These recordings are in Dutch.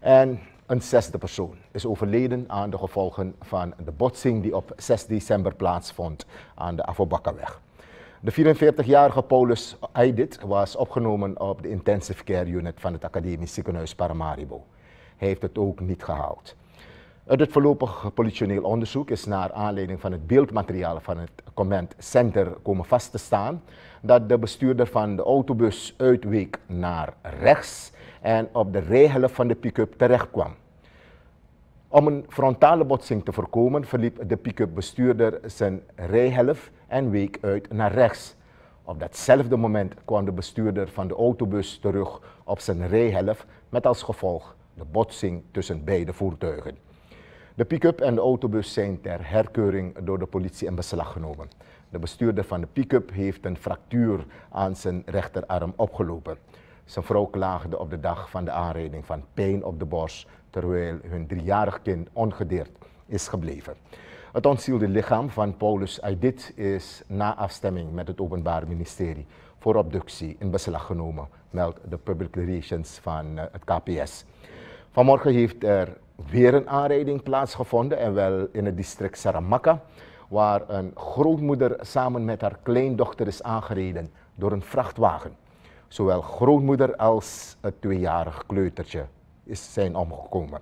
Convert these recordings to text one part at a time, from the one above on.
En een zesde persoon is overleden aan de gevolgen van de botsing die op 6 december plaatsvond aan de Afobakkerweg. De 44-jarige Paulus Aidit was opgenomen op de intensive care unit van het academisch ziekenhuis Paramaribo. Hij heeft het ook niet gehaald. Uit het voorlopig politioneel onderzoek is naar aanleiding van het beeldmateriaal van het command center komen vast te staan dat de bestuurder van de autobus uitweek naar rechts en op de rijhulp van de pick-up terechtkwam. Om een frontale botsing te voorkomen verliep de pick-up bestuurder zijn rijhelft en week uit naar rechts. Op datzelfde moment kwam de bestuurder van de autobus terug op zijn rijhelft met als gevolg de botsing tussen beide voertuigen. De pick-up en de autobus zijn ter herkeuring door de politie in beslag genomen. De bestuurder van de pick-up heeft een fractuur aan zijn rechterarm opgelopen. Zijn vrouw klaagde op de dag van de aanrijding van pijn op de borst, terwijl hun driejarig kind ongedeerd is gebleven. Het ontzielde lichaam van Paulus Aidit is na afstemming met het Openbaar Ministerie voor abductie in beslag genomen, meldt de Public Relations van eh, het KPS. Vanmorgen heeft er weer een aanrijding plaatsgevonden en wel in het district Saramaka, waar een grootmoeder samen met haar kleindochter is aangereden door een vrachtwagen. Zowel grootmoeder als het tweejarige kleutertje is zijn omgekomen.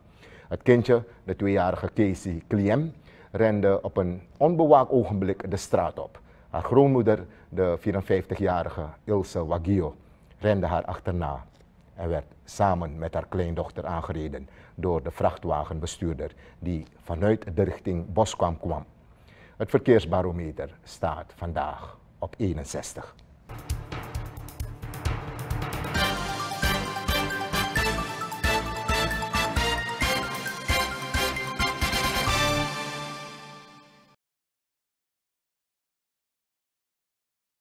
Het kindje, de tweejarige Casey Kliem, rende op een onbewaakt ogenblik de straat op. Haar grootmoeder, de 54-jarige Ilse Wagio, rende haar achterna en werd samen met haar kleindochter aangereden door de vrachtwagenbestuurder die vanuit de richting Boskwam kwam. Het verkeersbarometer staat vandaag op 61.